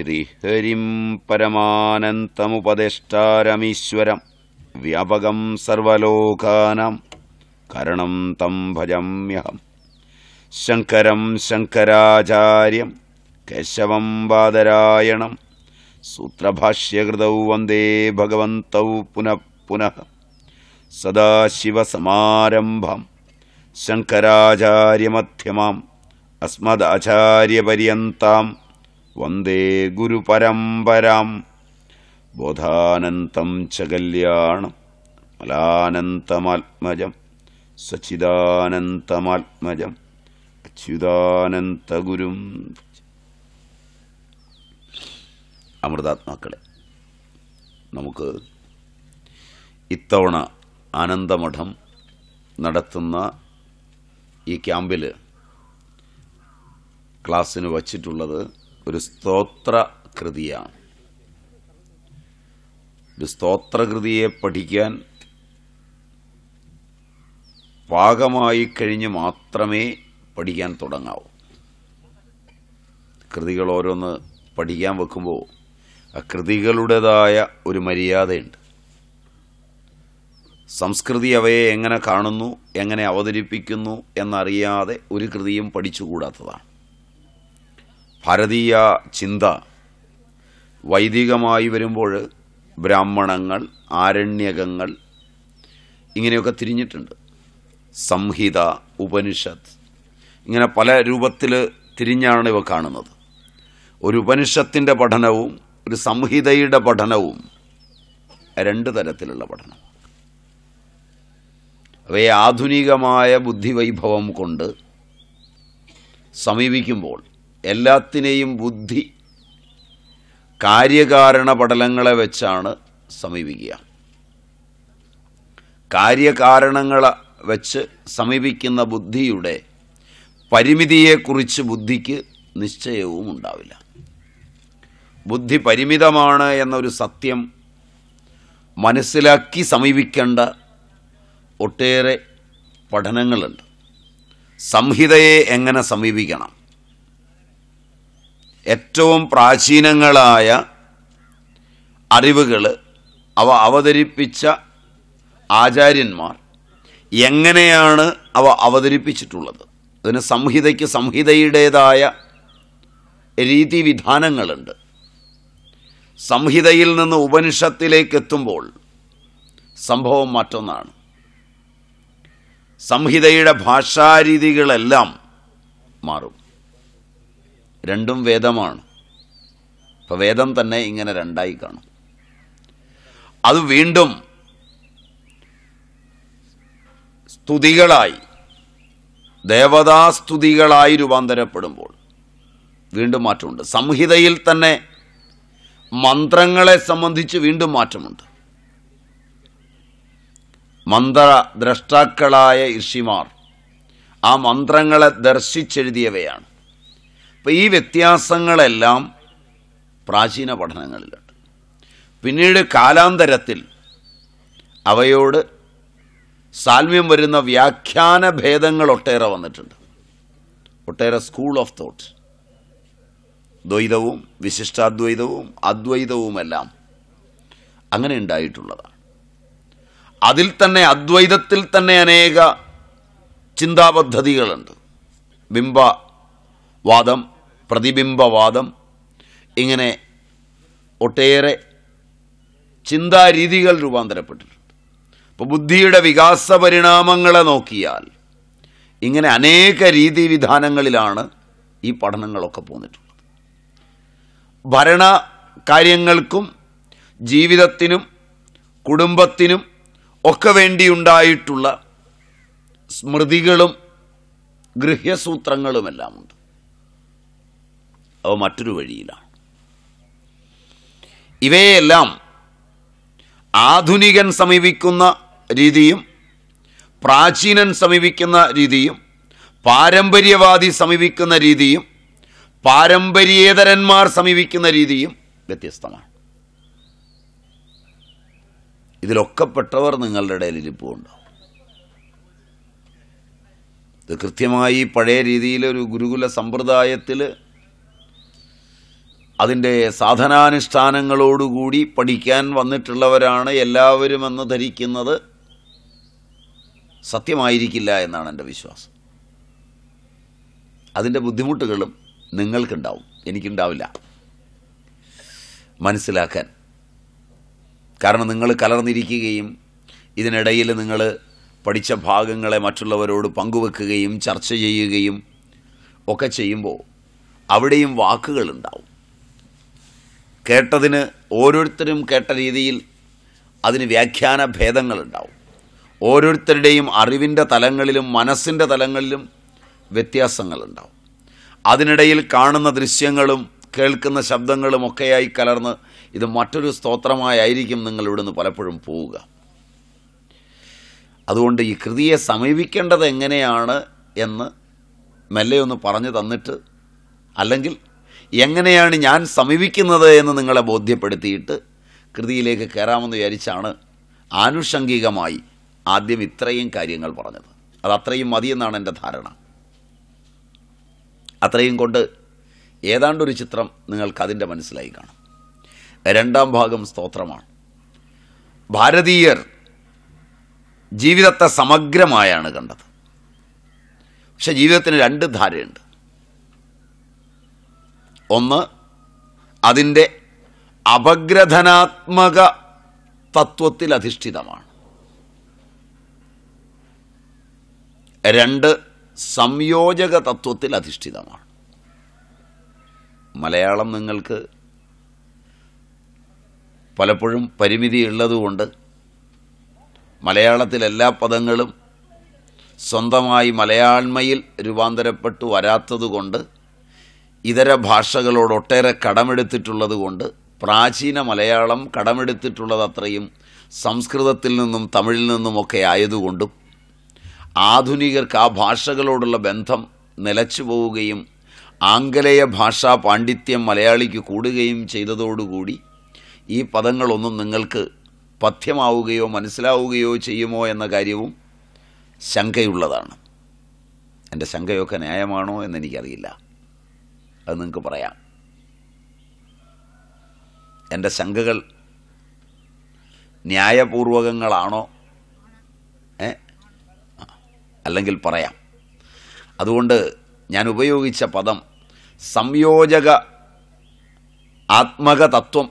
ശ്രീഹരിം പരമാനന്തമുപദേഷ്ടാരമീശ്വരം വ്യാപകം സർവലോകാനാം കരണം തം ഭജമ്യഹം ശങ്കരം ശങ്കരാചാര്യം കേശവം ബാദരായണം സൂത്രഭാഷ്യകൃതൗ വന്ദേ ഭഗവന്തൗ പുനഃ പുനഃ സദാശിവസമാരംഭം ശങ്കരാചാര്യമധ്യമാം അസ്മദാചാര്യപര്യന്താം വന്ദേ ഗുരുപരമ്പരാം ബോധാനന്തം ച കല്യാണം മലാനന്തമാത്മജം സച്ചിദാനന്തമാത്മജം അച്യുതാനന്തഗുരും അമൃതാത്മാക്കളെ നമുക്ക് ഇത്തവണ ആനന്ദമഠം നടത്തുന്ന ഈ ക്യാമ്പിൽ ക്ലാസ്സിന് വച്ചിട്ടുള്ളത് ഒരു സ്തോത്ര കൃതിയാണ് ഒരു സ്തോത്രകൃതിയെ പഠിക്കാൻ പാകമായി കഴിഞ്ഞ് മാത്രമേ പഠിക്കാൻ തുടങ്ങാവൂ കൃതികൾ ഓരോന്ന് പഠിക്കാൻ വെക്കുമ്പോൾ ആ കൃതികളുടേതായ ഒരു മര്യാദയുണ്ട് സംസ്കൃതി അവയെ എങ്ങനെ കാണുന്നു എങ്ങനെ അവതരിപ്പിക്കുന്നു എന്നറിയാതെ ഒരു കൃതിയും പഠിച്ചുകൂടാത്തതാണ് ഭാരതീയ ചിന്ത വൈദികമായി വരുമ്പോൾ ബ്രാഹ്മണങ്ങൾ ആരണ്യകങ്ങൾ ഇങ്ങനെയൊക്കെ തിരിഞ്ഞിട്ടുണ്ട് സംഹിത ഉപനിഷത്ത് ഇങ്ങനെ പല രൂപത്തിൽ തിരിഞ്ഞാണ് ഇവ കാണുന്നത് ഒരു ഉപനിഷത്തിൻ്റെ പഠനവും ഒരു സംഹിതയുടെ പഠനവും രണ്ട് തരത്തിലുള്ള പഠനം അവയെ ആധുനികമായ ബുദ്ധിവൈഭവം കൊണ്ട് സമീപിക്കുമ്പോൾ എല്ലാത്തിനെയും ബുദ്ധി കാര്യകാരണ പടലങ്ങളെ വെച്ചാണ് സമീപിക്കുക കാര്യകാരണങ്ങളെ വെച്ച് സമീപിക്കുന്ന ബുദ്ധിയുടെ പരിമിതിയെക്കുറിച്ച് ബുദ്ധിക്ക് നിശ്ചയവും ഉണ്ടാവില്ല ബുദ്ധി പരിമിതമാണ് എന്നൊരു സത്യം മനസ്സിലാക്കി സമീപിക്കേണ്ട ഒട്ടേറെ പഠനങ്ങളുണ്ട് സംഹിതയെ എങ്ങനെ സമീപിക്കണം ഏറ്റവും പ്രാചീനങ്ങളായ അറിവുകൾ അവ അവതരിപ്പിച്ച ആചാര്യന്മാർ എങ്ങനെയാണ് അവ അവതരിപ്പിച്ചിട്ടുള്ളത് അതിന് സംഹിതയ്ക്ക് സംഹിതയുടേതായ രീതിവിധാനങ്ങളുണ്ട് സംഹിതയിൽ നിന്ന് ഉപനിഷത്തിലേക്ക് എത്തുമ്പോൾ സംഭവം മറ്റൊന്നാണ് സംഹിതയുടെ ഭാഷാരീതികളെല്ലാം മാറും രണ്ടും വേദമാണ് അപ്പോൾ വേദം തന്നെ ഇങ്ങനെ രണ്ടായി കാണും അത് വീണ്ടും സ്തുതികളായി ദേവതാസ്തുതികളായി രൂപാന്തരപ്പെടുമ്പോൾ വീണ്ടും മാറ്റമുണ്ട് സംഹിതയിൽ തന്നെ മന്ത്രങ്ങളെ സംബന്ധിച്ച് വീണ്ടും മാറ്റമുണ്ട് മന്ത്ര ദ്രഷ്ടാക്കളായ ഋഷിമാർ ആ മന്ത്രങ്ങളെ ദർശിച്ചെഴുതിയവയാണ് അപ്പം ഈ വ്യത്യാസങ്ങളെല്ലാം പ്രാചീന പഠനങ്ങളിലുണ്ട് പിന്നീട് കാലാന്തരത്തിൽ അവയോട് സാൽമ്യം വരുന്ന വ്യാഖ്യാന ഭേദങ്ങൾ ഒട്ടേറെ വന്നിട്ടുണ്ട് ഒട്ടേറെ സ്കൂൾ ഓഫ് തോട്ട് ദ്വൈതവും വിശിഷ്ടാദ്വൈതവും അദ്വൈതവുമെല്ലാം അങ്ങനെ ഉണ്ടായിട്ടുള്ളതാണ് അതിൽ തന്നെ അദ്വൈതത്തിൽ തന്നെ അനേക ചിന്താപദ്ധതികളുണ്ട് ബിംബ വാദം പ്രതിബിംബവാദം ഇങ്ങനെ ഒട്ടേറെ ചിന്താരീതികൾ രൂപാന്തരപ്പെട്ടിട്ടുണ്ട് അപ്പോൾ ബുദ്ധിയുടെ വികാസ പരിണാമങ്ങളെ നോക്കിയാൽ ഇങ്ങനെ അനേക രീതി വിധാനങ്ങളിലാണ് ഈ പഠനങ്ങളൊക്കെ പോന്നിട്ടുള്ളത് ഭരണ കാര്യങ്ങൾക്കും ജീവിതത്തിനും കുടുംബത്തിനും ഒക്കെ വേണ്ടിയുണ്ടായിട്ടുള്ള സ്മൃതികളും ഗൃഹ്യസൂത്രങ്ങളുമെല്ലാമുണ്ട് അവ മറ്റൊരു വഴിയിലാണ് ഇവയെല്ലാം ആധുനികൻ സമീപിക്കുന്ന രീതിയും പ്രാചീനൻ സമീപിക്കുന്ന രീതിയും പാരമ്പര്യവാദി സമീപിക്കുന്ന രീതിയും പാരമ്പര്യേതരന്മാർ സമീപിക്കുന്ന രീതിയും വ്യത്യസ്തമാണ് ഇതിലൊക്കെ നിങ്ങളുടെ ഇടയിൽ ഇരിപ്പുണ്ടാവും ഇത് കൃത്യമായി പഴയ രീതിയിൽ ഒരു ഗുരുകുല സമ്പ്രദായത്തിൽ അതിൻ്റെ സാധനാനുഷ്ഠാനങ്ങളോടുകൂടി പഠിക്കാൻ വന്നിട്ടുള്ളവരാണ് എല്ലാവരുമെന്ന് ധരിക്കുന്നത് സത്യമായിരിക്കില്ല എന്നാണ് എൻ്റെ വിശ്വാസം അതിൻ്റെ ബുദ്ധിമുട്ടുകളും നിങ്ങൾക്കുണ്ടാവും എനിക്കുണ്ടാവില്ല മനസ്സിലാക്കാൻ കാരണം നിങ്ങൾ കലർന്നിരിക്കുകയും ഇതിനിടയിൽ നിങ്ങൾ പഠിച്ച ഭാഗങ്ങളെ മറ്റുള്ളവരോട് പങ്കുവെക്കുകയും ചർച്ച ചെയ്യുകയും ഒക്കെ ചെയ്യുമ്പോൾ അവിടെയും വാക്കുകളുണ്ടാവും കേട്ടതിന് ഓരോരുത്തരും കേട്ട രീതിയിൽ അതിന് വ്യാഖ്യാന ഭേദങ്ങളുണ്ടാവും ഓരോരുത്തരുടെയും അറിവിൻ്റെ തലങ്ങളിലും മനസ്സിൻ്റെ തലങ്ങളിലും വ്യത്യാസങ്ങളുണ്ടാവും അതിനിടയിൽ കാണുന്ന ദൃശ്യങ്ങളും കേൾക്കുന്ന ശബ്ദങ്ങളും ഒക്കെയായി കലർന്ന് ഇത് മറ്റൊരു സ്തോത്രമായായിരിക്കും നിങ്ങൾ നിന്ന് പലപ്പോഴും പോവുക അതുകൊണ്ട് ഈ കൃതിയെ സമീപിക്കേണ്ടത് എങ്ങനെയാണ് എന്ന് മെല്ലെ ഒന്ന് പറഞ്ഞു തന്നിട്ട് അല്ലെങ്കിൽ എങ്ങനെയാണ് ഞാൻ സമീപിക്കുന്നത് എന്ന് നിങ്ങളെ ബോധ്യപ്പെടുത്തിയിട്ട് കൃതിയിലേക്ക് കയറാമെന്ന് വിചാരിച്ചാണ് ആനുഷംഗികമായി ആദ്യം ഇത്രയും കാര്യങ്ങൾ പറഞ്ഞത് അത് അത്രയും മതിയെന്നാണ് എൻ്റെ ധാരണ അത്രയും കൊണ്ട് ഏതാണ്ടൊരു ചിത്രം നിങ്ങൾക്കതിൻ്റെ മനസ്സിലായി കാണും രണ്ടാം ഭാഗം സ്തോത്രമാണ് ഭാരതീയർ ജീവിതത്തെ സമഗ്രമായാണ് കണ്ടത് പക്ഷെ ജീവിതത്തിന് രണ്ട് ധാരയുണ്ട് ഒന്ന് അതിൻ്റെ അപഗ്രഥനാത്മക തത്വത്തിൽ അധിഷ്ഠിതമാണ് രണ്ട് സംയോജക തത്വത്തിൽ അധിഷ്ഠിതമാണ് മലയാളം നിങ്ങൾക്ക് പലപ്പോഴും പരിമിതിയുള്ളതുകൊണ്ട് മലയാളത്തിൽ എല്ലാ പദങ്ങളും സ്വന്തമായി മലയാണ്മയിൽ രൂപാന്തരപ്പെട്ടു വരാത്തതുകൊണ്ട് ഇതര ഭാഷകളോട് ഒട്ടേറെ കടമെടുത്തിട്ടുള്ളത് കൊണ്ട് പ്രാചീന മലയാളം കടമെടുത്തിട്ടുള്ളത് അത്രയും സംസ്കൃതത്തിൽ നിന്നും തമിഴിൽ നിന്നുമൊക്കെ ആയതുകൊണ്ടും ആധുനികർക്ക് ആ ഭാഷകളോടുള്ള ബന്ധം നിലച്ചു പോവുകയും ആംഗലേയ ഭാഷാ പാണ്ഡിത്യം മലയാളിക്ക് കൂടുകയും ചെയ്തതോടുകൂടി ഈ പദങ്ങളൊന്നും നിങ്ങൾക്ക് പഥ്യമാവുകയോ മനസ്സിലാവുകയോ ചെയ്യുമോ എന്ന കാര്യവും ശങ്കയുള്ളതാണ് എൻ്റെ ശങ്കയൊക്കെ ന്യായമാണോ എന്നെനിക്കറിയില്ല അത് നിങ്ങൾക്ക് പറയാം എൻ്റെ ശങ്കകൾ ന്യായപൂർവകങ്ങളാണോ ഏ അല്ലെങ്കിൽ പറയാം അതുകൊണ്ട് ഞാൻ ഉപയോഗിച്ച പദം സംയോജക ആത്മക തത്വം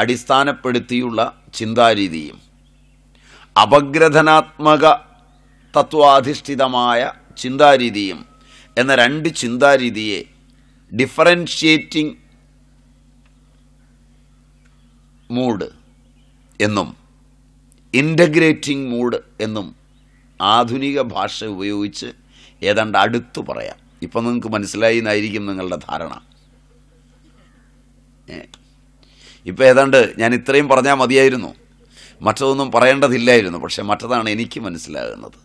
അടിസ്ഥാനപ്പെടുത്തിയുള്ള ചിന്താരീതിയും അപഗ്രഥനാത്മക തത്വാധിഷ്ഠിതമായ ചിന്താരീതിയും എന്ന രണ്ട് ചിന്താരീതിയെ ഡിഫറൻഷിയേറ്റിംഗ് മൂഡ് എന്നും ഇൻ്റഗ്രേറ്റിംഗ് മൂഡ് എന്നും ആധുനിക ഭാഷ ഉപയോഗിച്ച് ഏതാണ്ട് അടുത്തു പറയാം ഇപ്പം നിങ്ങൾക്ക് മനസ്സിലായി എന്നായിരിക്കും നിങ്ങളുടെ ധാരണ ഇപ്പം ഏതാണ്ട് ഞാൻ ഇത്രയും പറഞ്ഞാൽ മതിയായിരുന്നു മറ്റതൊന്നും പറയേണ്ടതില്ലായിരുന്നു പക്ഷെ മറ്റതാണ് എനിക്ക് മനസ്സിലാകുന്നത്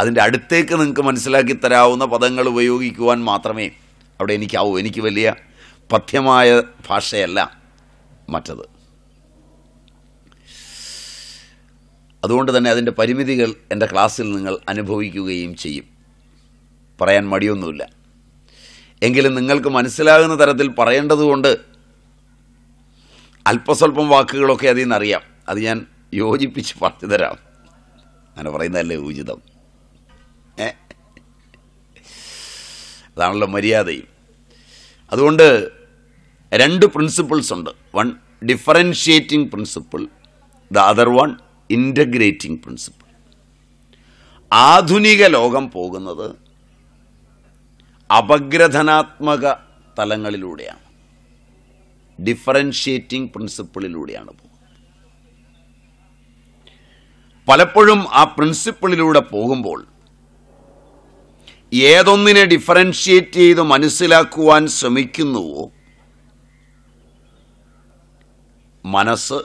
അതിൻ്റെ അടുത്തേക്ക് നിങ്ങൾക്ക് മനസ്സിലാക്കി തരാവുന്ന പദങ്ങൾ ഉപയോഗിക്കുവാൻ മാത്രമേ അവിടെ എനിക്കാവും എനിക്ക് വലിയ പഥ്യമായ ഭാഷയല്ല മറ്റത് അതുകൊണ്ട് തന്നെ അതിൻ്റെ പരിമിതികൾ എൻ്റെ ക്ലാസ്സിൽ നിങ്ങൾ അനുഭവിക്കുകയും ചെയ്യും പറയാൻ മടിയൊന്നുമില്ല എങ്കിലും നിങ്ങൾക്ക് മനസ്സിലാകുന്ന തരത്തിൽ പറയേണ്ടതുകൊണ്ട് അല്പസ്വല്പം വാക്കുകളൊക്കെ അതിൽ നിന്നറിയാം അത് ഞാൻ യോജിപ്പിച്ച് പറഞ്ഞു തരാം അങ്ങനെ പറയുന്നതല്ലേ ഉചിതം ഏ അതാണല്ലോ മര്യാദയും അതുകൊണ്ട് രണ്ട് പ്രിൻസിപ്പിൾസ് ഉണ്ട് one differentiating principle the other one integrating principle ആധുനിക ലോകം പോകുന്നത് അപഗ്രഥനാത്മക തലങ്ങളിലൂടെയാണ് ഡിഫറൻഷ്യേറ്റിംഗ് പ്രിൻസിപ്പിളിലൂടെയാണ് പോകുന്നത് പലപ്പോഴും ആ പ്രിൻസിപ്പിളിലൂടെ പോകുമ്പോൾ ഏതൊന്നിനെ ഡിഫറൻഷിയേറ്റ് ചെയ്ത് മനസ്സിലാക്കുവാൻ ശ്രമിക്കുന്നുവോ മനസ്സ്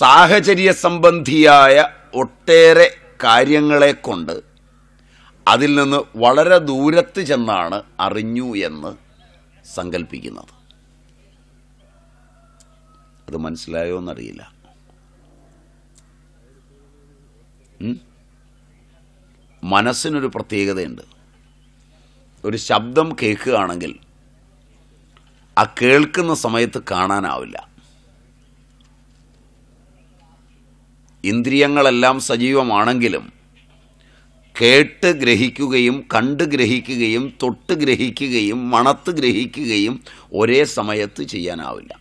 സാഹചര്യ സംബന്ധിയായ ഒട്ടേറെ കാര്യങ്ങളെ കൊണ്ട് അതിൽ നിന്ന് വളരെ ദൂരത്ത് ചെന്നാണ് അറിഞ്ഞു എന്ന് സങ്കല്പിക്കുന്നത് അത് മനസ്സിലായോ എന്നറിയില്ല മനസ്സിനൊരു പ്രത്യേകതയുണ്ട് ഒരു ശബ്ദം കേൾക്കുകയാണെങ്കിൽ ആ കേൾക്കുന്ന സമയത്ത് കാണാനാവില്ല ഇന്ദ്രിയങ്ങളെല്ലാം സജീവമാണെങ്കിലും കേട്ട് ഗ്രഹിക്കുകയും കണ്ട് ഗ്രഹിക്കുകയും തൊട്ട് ഗ്രഹിക്കുകയും മണത്ത് ഗ്രഹിക്കുകയും ഒരേ സമയത്ത് ചെയ്യാനാവില്ല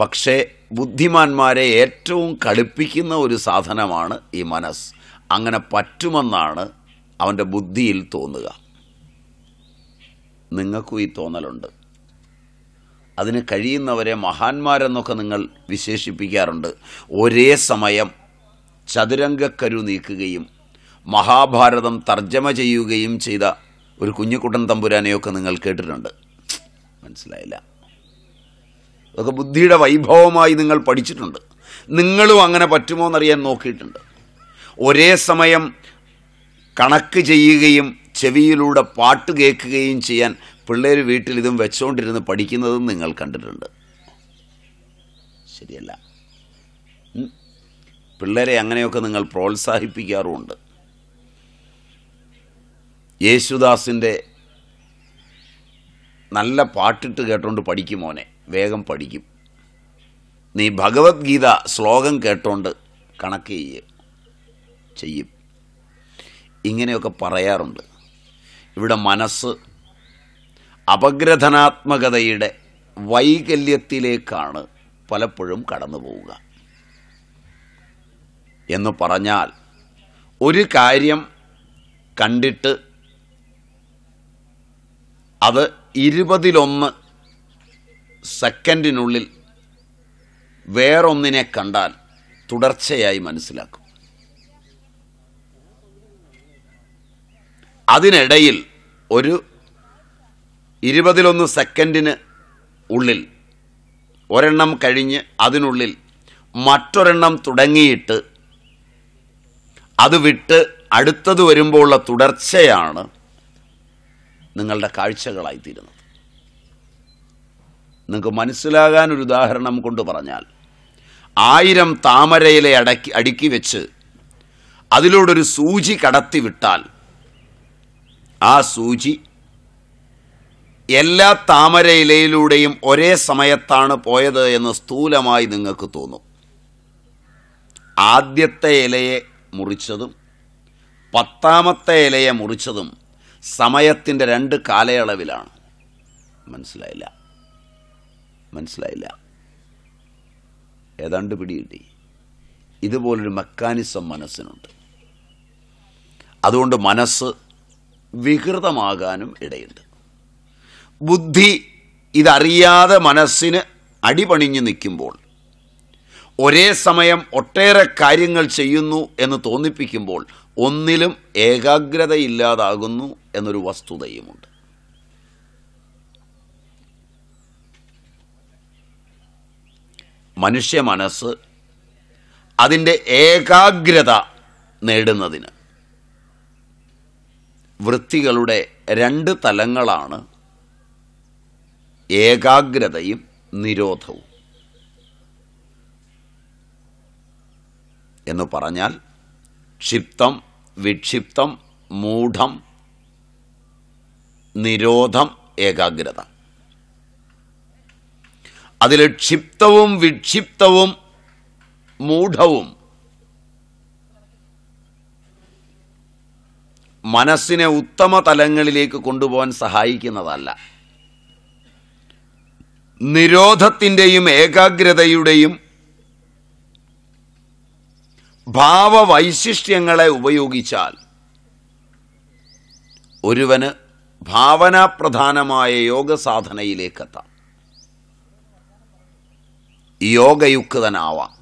പക്ഷേ ബുദ്ധിമാന്മാരെ ഏറ്റവും കളിപ്പിക്കുന്ന ഒരു സാധനമാണ് ഈ മനസ്സ് അങ്ങനെ പറ്റുമെന്നാണ് അവൻ്റെ ബുദ്ധിയിൽ തോന്നുക നിങ്ങൾക്കും ഈ തോന്നലുണ്ട് അതിന് കഴിയുന്നവരെ മഹാന്മാരെന്നൊക്കെ നിങ്ങൾ വിശേഷിപ്പിക്കാറുണ്ട് ഒരേ സമയം ചതുരംഗക്കരു നീക്കുകയും മഹാഭാരതം തർജ്ജമ ചെയ്യുകയും ചെയ്ത ഒരു കുഞ്ഞുകുട്ടൻ തമ്പുരാനെയൊക്കെ നിങ്ങൾ കേട്ടിട്ടുണ്ട് മനസ്സിലായില്ല അതൊക്കെ ബുദ്ധിയുടെ വൈഭവമായി നിങ്ങൾ പഠിച്ചിട്ടുണ്ട് നിങ്ങളും അങ്ങനെ പറ്റുമോ എന്നറിയാൻ നോക്കിയിട്ടുണ്ട് ഒരേ സമയം കണക്ക് ചെയ്യുകയും ചെവിയിലൂടെ പാട്ട് കേൾക്കുകയും ചെയ്യാൻ പിള്ളേർ വീട്ടിൽ ഇതും വെച്ചുകൊണ്ടിരുന്ന് പഠിക്കുന്നതും നിങ്ങൾ കണ്ടിട്ടുണ്ട് ശരിയല്ല പിള്ളേരെ അങ്ങനെയൊക്കെ നിങ്ങൾ പ്രോത്സാഹിപ്പിക്കാറുമുണ്ട് യേശുദാസിൻ്റെ നല്ല പാട്ടിട്ട് കേട്ടോണ്ട് പഠിക്കും മോനെ വേഗം പഠിക്കും നീ ഭഗവത്ഗീത ശ്ലോകം കേട്ടോണ്ട് കണക്ക് ചെയ്യും ചെയ്യും ഇങ്ങനെയൊക്കെ പറയാറുണ്ട് ഇവിടെ മനസ്സ് അപഗ്രഥനാത്മകതയുടെ വൈകല്യത്തിലേക്കാണ് പലപ്പോഴും കടന്നു പോവുക എന്ന് പറഞ്ഞാൽ ഒരു കാര്യം കണ്ടിട്ട് അത് ഇരുപതിലൊന്ന് സെക്കൻഡിനുള്ളിൽ വേറൊന്നിനെ കണ്ടാൽ തുടർച്ചയായി മനസ്സിലാക്കും അതിനിടയിൽ ഒരു ഇരുപതിലൊന്ന് സെക്കൻഡിന് ഉള്ളിൽ ഒരെണ്ണം കഴിഞ്ഞ് അതിനുള്ളിൽ മറ്റൊരെണ്ണം തുടങ്ങിയിട്ട് അത് വിട്ട് അടുത്തത് വരുമ്പോൾ ഉള്ള തുടർച്ചയാണ് നിങ്ങളുടെ കാഴ്ചകളായിത്തീരുന്നത് നിങ്ങൾക്ക് മനസ്സിലാകാൻ ഒരു ഉദാഹരണം കൊണ്ട് പറഞ്ഞാൽ ആയിരം താമരയിലെ അടക്കി അടുക്കി വെച്ച് അതിലൂടെ ഒരു സൂചി കടത്തിവിട്ടാൽ ആ സൂചി എല്ലാ താമര ഇലയിലൂടെയും ഒരേ സമയത്താണ് പോയത് എന്ന് സ്ഥൂലമായി നിങ്ങൾക്ക് തോന്നും ആദ്യത്തെ ഇലയെ മുറിച്ചതും പത്താമത്തെ ഇലയെ മുറിച്ചതും സമയത്തിൻ്റെ രണ്ട് കാലയളവിലാണ് മനസ്സിലായില്ല മനസ്സിലായില്ല ഏതാണ്ട് പിടികിട്ടി ഇതുപോലൊരു മെക്കാനിസം മനസ്സിനുണ്ട് അതുകൊണ്ട് മനസ്സ് വികൃതമാകാനും ഇടയുണ്ട് ബുദ്ധി ഇതറിയാതെ മനസ്സിന് അടിപണിഞ്ഞു നിൽക്കുമ്പോൾ ഒരേ സമയം ഒട്ടേറെ കാര്യങ്ങൾ ചെയ്യുന്നു എന്ന് തോന്നിപ്പിക്കുമ്പോൾ ഒന്നിലും ഏകാഗ്രതയില്ലാതാകുന്നു എന്നൊരു വസ്തുതയുമുണ്ട് മനുഷ്യ മനസ്സ് അതിൻ്റെ ഏകാഗ്രത നേടുന്നതിന് വൃത്തികളുടെ രണ്ട് തലങ്ങളാണ് ഏകാഗ്രതയും നിരോധവും എന്ന് പറഞ്ഞാൽ ക്ഷിപ്തം വിക്ഷിപ്തം മൂഢം നിരോധം ഏകാഗ്രത അതിൽ ക്ഷിപ്തവും വിക്ഷിപ്തവും മൂഢവും മനസ്സിനെ ഉത്തമ തലങ്ങളിലേക്ക് കൊണ്ടുപോകാൻ സഹായിക്കുന്നതല്ല നിരോധത്തിൻ്റെയും ഏകാഗ്രതയുടെയും ഭാവവൈശിഷ്ട്യങ്ങളെ ഉപയോഗിച്ചാൽ ഒരുവന് ഭാവനാപ്രധാനമായ യോഗ സാധനയിലേക്കെത്താം യോഗയുക്തനാവാം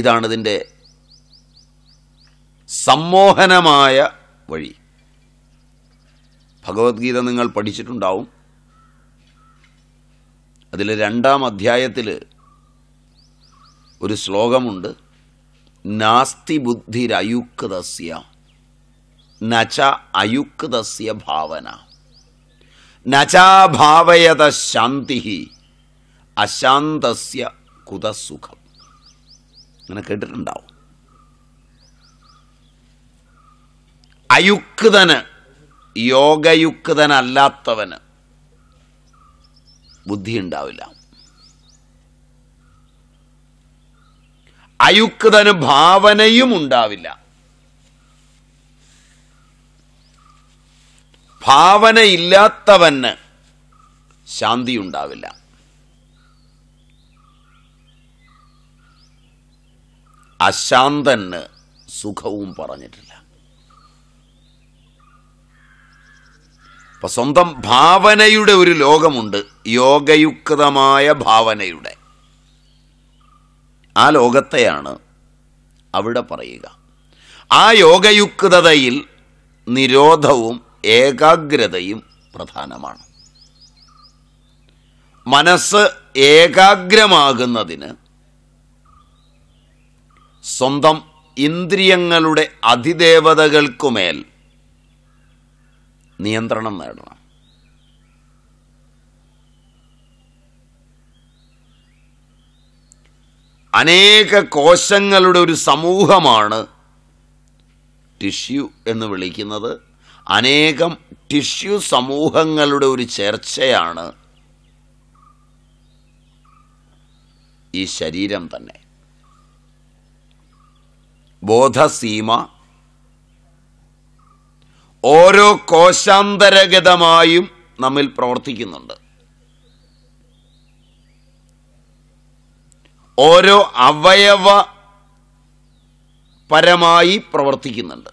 ഇതാണിതിൻ്റെ സമ്മോഹനമായ വഴി ഭഗവത്ഗീത നിങ്ങൾ പഠിച്ചിട്ടുണ്ടാവും അതിൽ രണ്ടാം അധ്യായത്തിൽ ഒരു ശ്ലോകമുണ്ട് നാസ്തി ബുദ്ധിരയുക്തസ്യ നച അയുക്തസ്യ ഭാവന നചാഭാവയത ശാന്തി അശാന്തസ്യ കുതസുഖം അങ്ങനെ കേട്ടിട്ടുണ്ടാവും അയുക്തന് യോഗയുക്തനല്ലാത്തവന് ബുദ്ധി ഉണ്ടാവില്ല അയുക്തന് ഭാവനയും ഉണ്ടാവില്ല ഭാവനയില്ലാത്തവന് ശാന്തി ഉണ്ടാവില്ല അശാന്തന് സുഖവും പറഞ്ഞിട്ടില്ല അപ്പം സ്വന്തം ഭാവനയുടെ ഒരു ലോകമുണ്ട് യോഗയുക്തമായ ഭാവനയുടെ ആ ലോകത്തെയാണ് അവിടെ പറയുക ആ യോഗയുക്തതയിൽ നിരോധവും ഏകാഗ്രതയും പ്രധാനമാണ് മനസ്സ് ഏകാഗ്രമാകുന്നതിന് സ്വന്തം ഇന്ദ്രിയങ്ങളുടെ അതിദേവതകൾക്കുമേൽ നിയന്ത്രണം നേടണം അനേക കോശങ്ങളുടെ ഒരു സമൂഹമാണ് ടിഷ്യൂ എന്ന് വിളിക്കുന്നത് അനേകം ടിഷ്യൂ സമൂഹങ്ങളുടെ ഒരു ചേർച്ചയാണ് ഈ ശരീരം തന്നെ ബോധസീമ ഓരോ കോശാന്തരഗതമായും നമ്മിൽ പ്രവർത്തിക്കുന്നുണ്ട് ഓരോ അവയവ പരമായി പ്രവർത്തിക്കുന്നുണ്ട്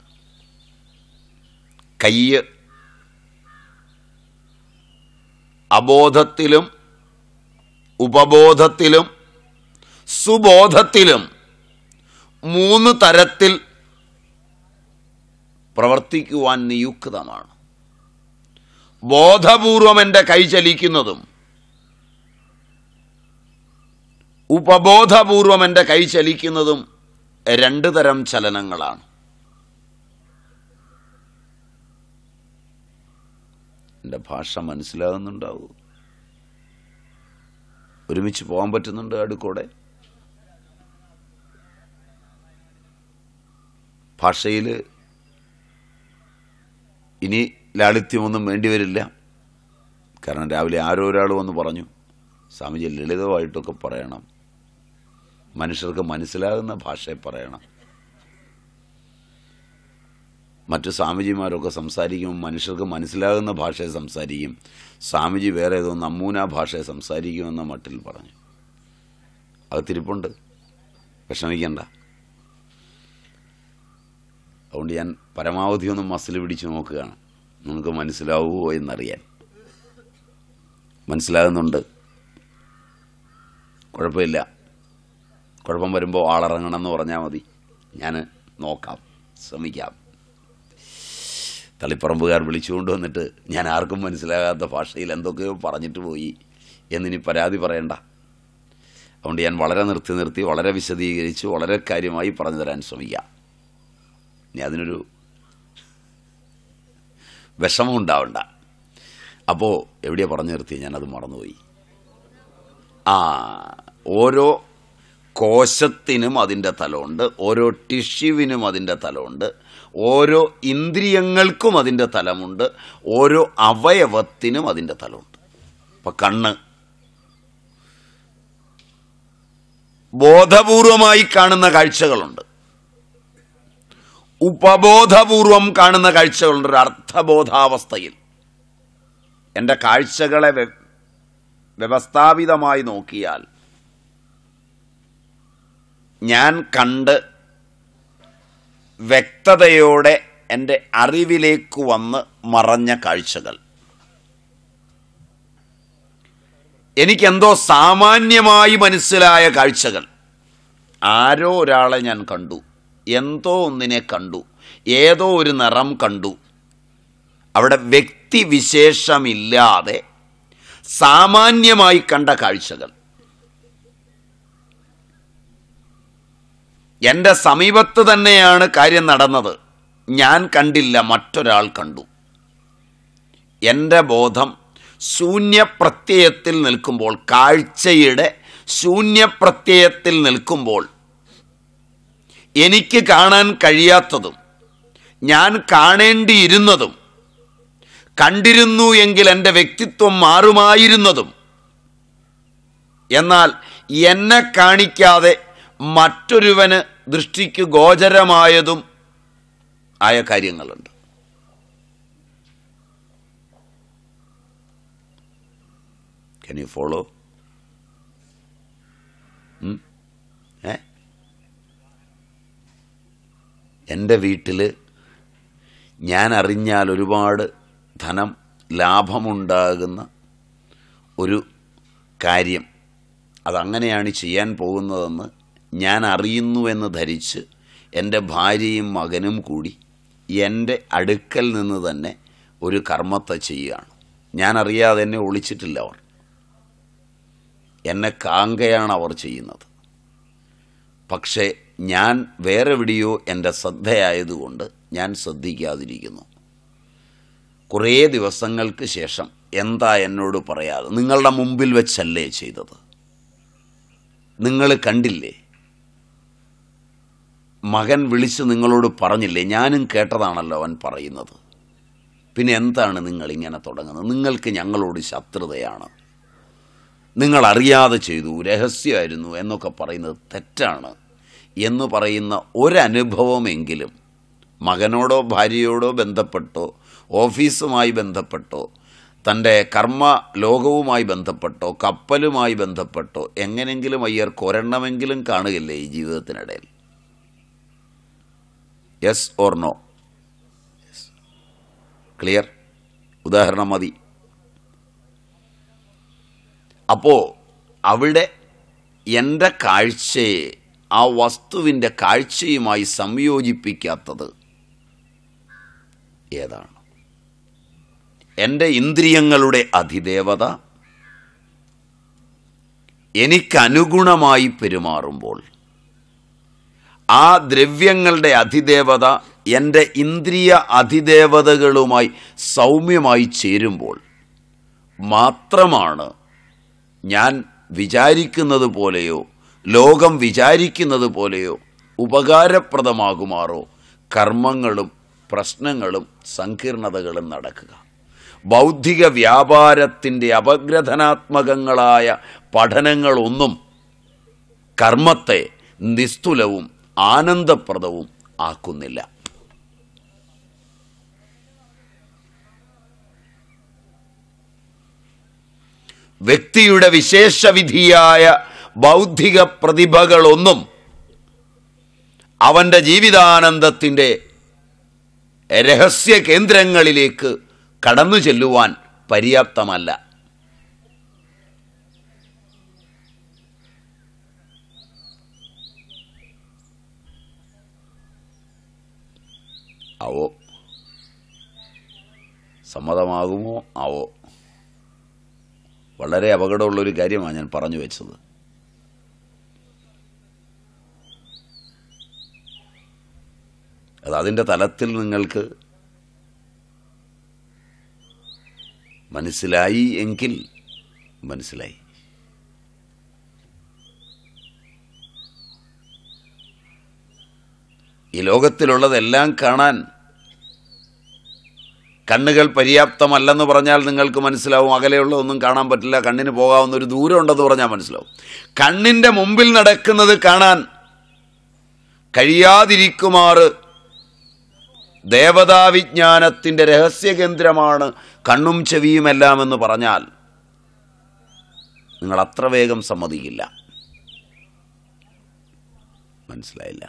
കയ്യ് അബോധത്തിലും ഉപബോധത്തിലും സുബോധത്തിലും മൂന്ന് തരത്തിൽ പ്രവർത്തിക്കുവാൻ നിയുക്തമാണ് ബോധപൂർവം എൻ്റെ കൈ ചലിക്കുന്നതും ഉപബോധപൂർവം എൻ്റെ കൈ ചലിക്കുന്നതും രണ്ട് തരം ചലനങ്ങളാണ് എൻ്റെ ഭാഷ മനസ്സിലാകുന്നുണ്ടാവും ഒരുമിച്ച് പോകാൻ പറ്റുന്നുണ്ട് അടുക്കൂടെ ഭാഷയിൽ ഇനി ലാളിത്യമൊന്നും വേണ്ടിവരില്ല കാരണം രാവിലെ ആരോ ഒരാൾ വന്ന് പറഞ്ഞു സ്വാമിജി ലളിതമായിട്ടൊക്കെ പറയണം മനുഷ്യർക്ക് മനസ്സിലാകുന്ന ഭാഷയെ പറയണം മറ്റു സ്വാമിജിമാരൊക്കെ സംസാരിക്കും മനുഷ്യർക്ക് മനസ്സിലാകുന്ന ഭാഷയെ സംസാരിക്കും സ്വാമിജി വേറെ ഏതോ നമ്മൂന ഭാഷയെ സംസാരിക്കുമെന്ന മട്ടിൽ പറഞ്ഞു അത് തിരിപ്പുണ്ട് വിഷമിക്കണ്ട അതുകൊണ്ട് ഞാൻ പരമാവധി ഒന്ന് മസിൽ പിടിച്ച് നോക്കുകയാണ് നിങ്ങൾക്ക് മനസ്സിലാവുമോ എന്നറിയാൻ മനസ്സിലാകുന്നുണ്ട് കുഴപ്പമില്ല കുഴപ്പം വരുമ്പോൾ ആളിറങ്ങണം എന്ന് പറഞ്ഞാൽ മതി ഞാൻ നോക്കാം ശ്രമിക്കാം തളിപ്പറമ്പുകാർ വിളിച്ചുകൊണ്ട് വന്നിട്ട് ഞാൻ ആർക്കും മനസ്സിലാകാത്ത ഭാഷയിൽ എന്തൊക്കെയോ പറഞ്ഞിട്ട് പോയി എന്നിനി പരാതി പറയണ്ട അതുകൊണ്ട് ഞാൻ വളരെ നിർത്തി നിർത്തി വളരെ വിശദീകരിച്ച് വളരെ കാര്യമായി പറഞ്ഞു തരാൻ ശ്രമിക്കാം ഇനി അതിനൊരു വിഷമം ഉണ്ടാവണ്ട അപ്പോൾ എവിടെയാണ് പറഞ്ഞു നിർത്തി ഞാനത് മറന്നുപോയി ആ ഓരോ കോശത്തിനും അതിൻ്റെ തലമുണ്ട് ഓരോ ടിഷ്യുവിനും അതിൻ്റെ തലമുണ്ട് ഓരോ ഇന്ദ്രിയങ്ങൾക്കും അതിൻ്റെ തലമുണ്ട് ഓരോ അവയവത്തിനും അതിൻ്റെ തലമുണ്ട് അപ്പം കണ്ണ് ബോധപൂർവമായി കാണുന്ന കാഴ്ചകളുണ്ട് ഉപബോധപൂർവം കാണുന്ന കാഴ്ചകളുണ്ട് ഒരു അർത്ഥബോധാവസ്ഥയിൽ എൻ്റെ കാഴ്ചകളെ വ്യവസ്ഥാപിതമായി നോക്കിയാൽ ഞാൻ കണ്ട് വ്യക്തതയോടെ എൻ്റെ അറിവിലേക്ക് വന്ന് മറഞ്ഞ കാഴ്ചകൾ എനിക്കെന്തോ സാമാന്യമായി മനസ്സിലായ കാഴ്ചകൾ ആരോ ഒരാളെ ഞാൻ കണ്ടു എന്തോ ഒന്നിനെ കണ്ടു ഏതോ ഒരു നിറം കണ്ടു അവിടെ വ്യക്തിവിശേഷമില്ലാതെ സാമാന്യമായി കണ്ട കാഴ്ചകൾ എൻ്റെ സമീപത്ത് തന്നെയാണ് കാര്യം നടന്നത് ഞാൻ കണ്ടില്ല മറ്റൊരാൾ കണ്ടു എൻ്റെ ബോധം ശൂന്യപ്രത്യയത്തിൽ നിൽക്കുമ്പോൾ കാഴ്ചയുടെ ശൂന്യപ്രത്യയത്തിൽ നിൽക്കുമ്പോൾ എനിക്ക് കാണാൻ കഴിയാത്തതും ഞാൻ കാണേണ്ടിയിരുന്നതും കണ്ടിരുന്നു എങ്കിൽ എൻ്റെ വ്യക്തിത്വം മാറുമായിരുന്നതും എന്നാൽ എന്നെ കാണിക്കാതെ മറ്റൊരുവന് ദൃഷ്ടിക്ക് ഗോചരമായതും ആയ കാര്യങ്ങളുണ്ട് Can you എൻ്റെ വീട്ടിൽ ഞാൻ അറിഞ്ഞാൽ ഒരുപാട് ധനം ലാഭമുണ്ടാകുന്ന ഒരു കാര്യം അതങ്ങനെയാണ് ചെയ്യാൻ പോകുന്നതെന്ന് ഞാൻ അറിയുന്നുവെന്ന് ധരിച്ച് എൻ്റെ ഭാര്യയും മകനും കൂടി എൻ്റെ അടുക്കൽ നിന്ന് തന്നെ ഒരു കർമ്മത്തെ ചെയ്യുകയാണ് ഞാൻ അറിയാതെ എന്നെ ഒളിച്ചിട്ടില്ല അവർ എന്നെ കാങ്കയാണ് അവർ ചെയ്യുന്നത് പക്ഷേ ഞാൻ വേറെ എവിടെയോ എൻ്റെ ശ്രദ്ധയായതുകൊണ്ട് ഞാൻ ശ്രദ്ധിക്കാതിരിക്കുന്നു കുറേ ദിവസങ്ങൾക്ക് ശേഷം എന്താ എന്നോട് പറയാതെ നിങ്ങളുടെ മുമ്പിൽ വെച്ചല്ലേ ചെയ്തത് നിങ്ങൾ കണ്ടില്ലേ മകൻ വിളിച്ച് നിങ്ങളോട് പറഞ്ഞില്ലേ ഞാനും കേട്ടതാണല്ലോ അവൻ പറയുന്നത് പിന്നെ എന്താണ് നിങ്ങൾ ഇങ്ങനെ തുടങ്ങുന്നത് നിങ്ങൾക്ക് ഞങ്ങളോട് ശത്രുതയാണ് നിങ്ങൾ അറിയാതെ ചെയ്തു രഹസ്യമായിരുന്നു എന്നൊക്കെ പറയുന്നത് തെറ്റാണ് എന്ന് പറയുന്ന ഒരനുഭവമെങ്കിലും മകനോടോ ഭാര്യയോടോ ബന്ധപ്പെട്ടോ ഓഫീസുമായി ബന്ധപ്പെട്ടോ തൻ്റെ കർമ്മ ലോകവുമായി ബന്ധപ്പെട്ടോ കപ്പലുമായി ബന്ധപ്പെട്ടോ എങ്ങനെങ്കിലും അയ്യർക്ക് ഒരെണ്ണമെങ്കിലും കാണുകയില്ലേ ഈ ജീവിതത്തിനിടയിൽ യെസ് ഓർ നോ ക്ലിയർ ഉദാഹരണം മതി അപ്പോൾ അവിടെ എൻ്റെ കാഴ്ചയെ ആ വസ്തുവിൻ്റെ കാഴ്ചയുമായി സംയോജിപ്പിക്കാത്തത് ഏതാണ് എൻ്റെ ഇന്ദ്രിയങ്ങളുടെ അധിദേവത എനിക്കനുഗുണമായി പെരുമാറുമ്പോൾ ആ ദ്രവ്യങ്ങളുടെ അധിദേവത എൻ്റെ ഇന്ദ്രിയ അധിദേവതകളുമായി സൗമ്യമായി ചേരുമ്പോൾ മാത്രമാണ് ഞാൻ വിചാരിക്കുന്നത് പോലെയോ ലോകം വിചാരിക്കുന്നത് പോലെയോ ഉപകാരപ്രദമാകുമാറോ കർമ്മങ്ങളും പ്രശ്നങ്ങളും സങ്കീർണതകളും നടക്കുക ബൗദ്ധിക വ്യാപാരത്തിൻ്റെ അപഗ്രഥനാത്മകങ്ങളായ പഠനങ്ങളൊന്നും കർമ്മത്തെ നിസ്തുലവും ആനന്ദപ്രദവും ആക്കുന്നില്ല വ്യക്തിയുടെ വിശേഷവിധിയായ ബൗദ്ധിക പ്രതിഭകളൊന്നും അവൻ്റെ ജീവിതാനന്ദത്തിൻ്റെ രഹസ്യ കേന്ദ്രങ്ങളിലേക്ക് കടന്നു ചെല്ലുവാൻ പര്യാപ്തമല്ല ആവോ സമ്മതമാകുമോ ആവോ വളരെ അപകടമുള്ളൊരു കാര്യമാണ് ഞാൻ പറഞ്ഞു വെച്ചത് അത് അതിൻ്റെ തലത്തിൽ നിങ്ങൾക്ക് മനസ്സിലായി എങ്കിൽ മനസ്സിലായി ഈ ലോകത്തിലുള്ളതെല്ലാം കാണാൻ കണ്ണുകൾ പര്യാപ്തമല്ലെന്ന് പറഞ്ഞാൽ നിങ്ങൾക്ക് മനസ്സിലാവും അകലെയുള്ളതൊന്നും കാണാൻ പറ്റില്ല കണ്ണിന് പോകാവുന്ന ഒരു ദൂരം ഉണ്ടെന്ന് പറഞ്ഞാൽ മനസ്സിലാവും കണ്ണിൻ്റെ മുമ്പിൽ നടക്കുന്നത് കാണാൻ കഴിയാതിരിക്കുമാറ് ദേവതാവിജ്ഞാനത്തിൻ്റെ രഹസ്യകേന്ദ്രമാണ് കണ്ണും ചെവിയുമെല്ലാം എന്ന് പറഞ്ഞാൽ നിങ്ങൾ അത്ര വേഗം സമ്മതിക്കില്ല മനസ്സിലായില്ല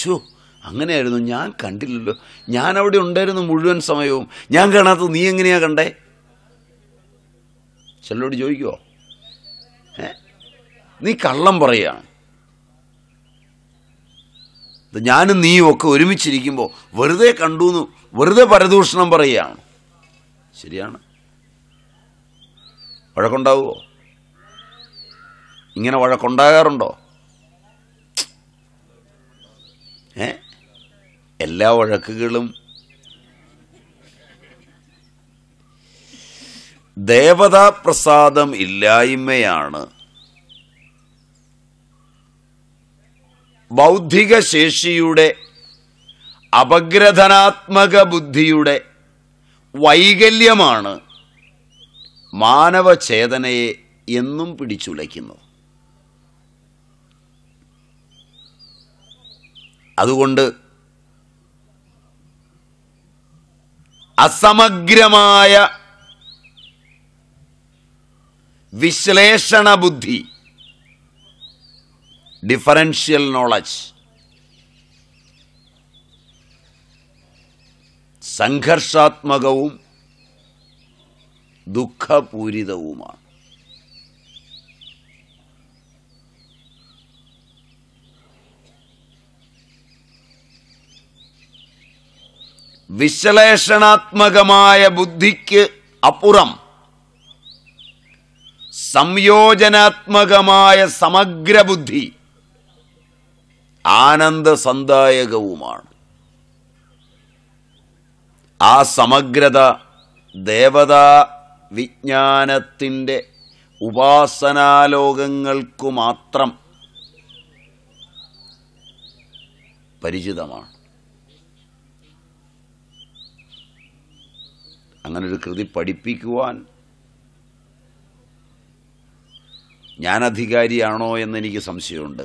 ഷോ അങ്ങനെയായിരുന്നു ഞാൻ കണ്ടില്ലല്ലോ ഞാൻ അവിടെ ഉണ്ടായിരുന്നു മുഴുവൻ സമയവും ഞാൻ കാണാത്തത് നീ എങ്ങനെയാ കണ്ടേ ചിലരോട് ചോദിക്കുമോ ഏ നീ കള്ളം പറയുകയാണ് ഞാനും നീയും ഒക്കെ ഒരുമിച്ചിരിക്കുമ്പോൾ വെറുതെ കണ്ടു എന്ന് വെറുതെ പരദൂഷണം പറയുകയാണ് ശരിയാണ് വഴക്കുണ്ടാവുമോ ഇങ്ങനെ വഴക്കുണ്ടാകാറുണ്ടോ ഏ എല്ലാ വഴക്കുകളും പ്രസാദം ഇല്ലായ്മയാണ് ബൗദ്ധിക ശേഷിയുടെ അപഗ്രഥനാത്മക ബുദ്ധിയുടെ വൈകല്യമാണ് മാനവചേതനയെ എന്നും പിടിച്ചുലയ്ക്കുന്നത് അതുകൊണ്ട് അസമഗ്രമായ വിശ്ലേഷണ ബുദ്ധി ഡിഫറൻഷ്യൽ നോളജ് സംഘർഷാത്മകവും ദുഃഖപൂരിതവുമാണ് വിശ്ലേഷണാത്മകമായ ബുദ്ധിക്ക് അപ്പുറം സംയോജനാത്മകമായ സമഗ്രബുദ്ധി ആനന്ദ സന്ദായകവുമാണ് ആ സമഗ്രത ദേവതാ വിജ്ഞാനത്തിൻ്റെ ഉപാസനാലോകങ്ങൾക്കു മാത്രം പരിചിതമാണ് അങ്ങനൊരു കൃതി പഠിപ്പിക്കുവാൻ ഞാൻ അധികാരിയാണോ എന്നെനിക്ക് സംശയമുണ്ട്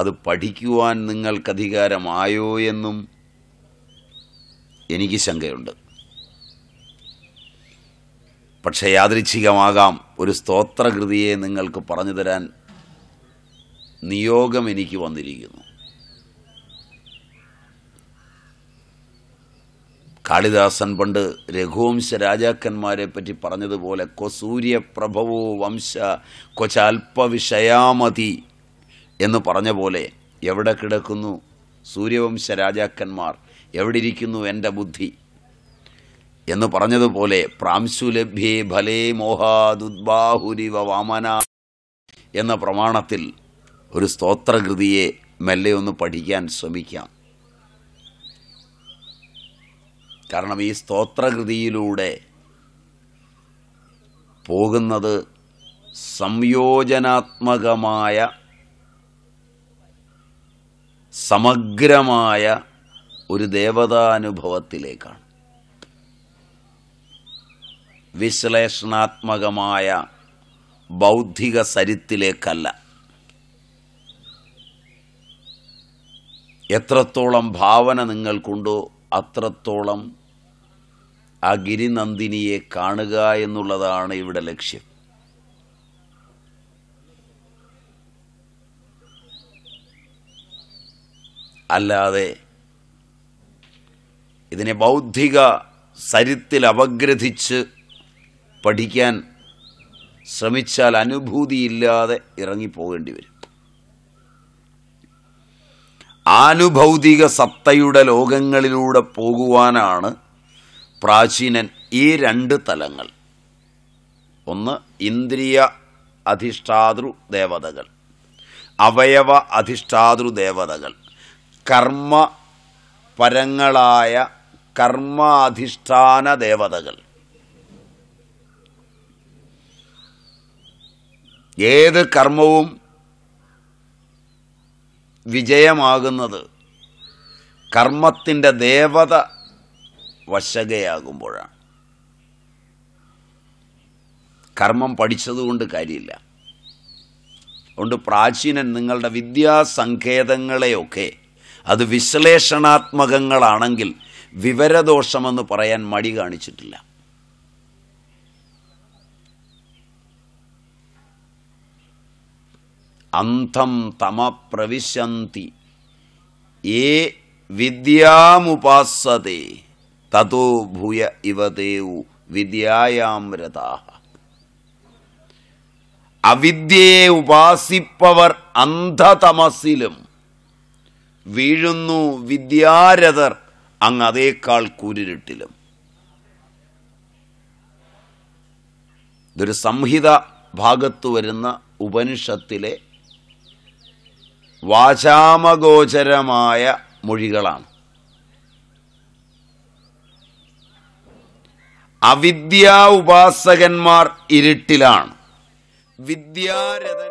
അത് പഠിക്കുവാൻ നിങ്ങൾക്ക് അധികാരമായോ എന്നും എനിക്ക് ശങ്കയുണ്ട് പക്ഷെ യാദൃച്ഛികമാകാം ഒരു സ്തോത്രകൃതിയെ നിങ്ങൾക്ക് പറഞ്ഞു തരാൻ നിയോഗം എനിക്ക് വന്നിരിക്കുന്നു കാളിദാസൻ പണ്ട് രഘുവംശ രാജാക്കന്മാരെ പറ്റി പറഞ്ഞതുപോലെ കൊസൂര്യപ്രഭവോ വംശ കൊച്ചാൽപ്പവിഷയാമതി എന്ന് പറഞ്ഞ പോലെ എവിടെ കിടക്കുന്നു സൂര്യവംശ രാജാക്കന്മാർ എവിടെ ഇരിക്കുന്നു എൻ്റെ ബുദ്ധി എന്ന് പറഞ്ഞതുപോലെ പ്രാംശുലഭ്യേ ഫലേ മോഹാദുദ്ബാഹുരിവ വാമന എന്ന പ്രമാണത്തിൽ ഒരു സ്തോത്രകൃതിയെ മെല്ലെ ഒന്ന് പഠിക്കാൻ ശ്രമിക്കാം കാരണം ഈ സ്തോത്രകൃതിയിലൂടെ പോകുന്നത് സംയോജനാത്മകമായ സമഗ്രമായ ഒരു ദേവതാനുഭവത്തിലേക്കാണ് വിശ്ലേഷണാത്മകമായ ബൗദ്ധിക സരിത്തിലേക്കല്ല എത്രത്തോളം ഭാവന നിങ്ങൾക്കുണ്ടോ അത്രത്തോളം ആ ഗിരിനന്ദിനിയെ കാണുക എന്നുള്ളതാണ് ഇവിടെ ലക്ഷ്യം അല്ലാതെ ഇതിനെ ബൗദ്ധിക സരിത്തിൽ അപഗ്രഥിച്ച് പഠിക്കാൻ ശ്രമിച്ചാൽ അനുഭൂതിയില്ലാതെ ഇറങ്ങിപ്പോകേണ്ടി വരും ആനുഭൗതിക സത്തയുടെ ലോകങ്ങളിലൂടെ പോകുവാനാണ് പ്രാചീനൻ ഈ രണ്ട് തലങ്ങൾ ഒന്ന് ഇന്ദ്രിയ അധിഷ്ഠാതൃ ദേവതകൾ അവയവ അധിഷ്ഠാതൃ ദേവതകൾ കർമ്മ പരങ്ങളായ കർമാധിഷ്ഠാന ദേവതകൾ ഏത് കർമ്മവും വിജയമാകുന്നത് കർമ്മത്തിൻ്റെ ദേവത വശകയാകുമ്പോഴാണ് കർമ്മം പഠിച്ചതുകൊണ്ട് കാര്യമില്ല അതുകൊണ്ട് പ്രാചീനൻ നിങ്ങളുടെ വിദ്യാസങ്കേതങ്ങളെയൊക്കെ അത് വിശ്ലേഷണാത്മകങ്ങളാണെങ്കിൽ വിവരദോഷമെന്ന് പറയാൻ മടി കാണിച്ചിട്ടില്ല അന്ധം തമ പ്രവിശന്തി ഏ വിദ്യാമുപാസതേ തതോ ഭൂയ ഇവ ദേവു വിദ്യായാം രഥാഹ അവിദ്യയെ ഉപാസിപ്പവർ അന്ധതമസിലും വീഴുന്നു വിദ്യാരഥർ അങ്ങ് അതേക്കാൾ കുരിരുട്ടിലും ഇതൊരു സംഹിത ഭാഗത്ത് വരുന്ന ഉപനിഷത്തിലെ വാചാമഗോചരമായ മൊഴികളാണ് അവിദ്യാ ഉപാസകന്മാർ ഇരുട്ടിലാണ് വിദ്യാരഥൻ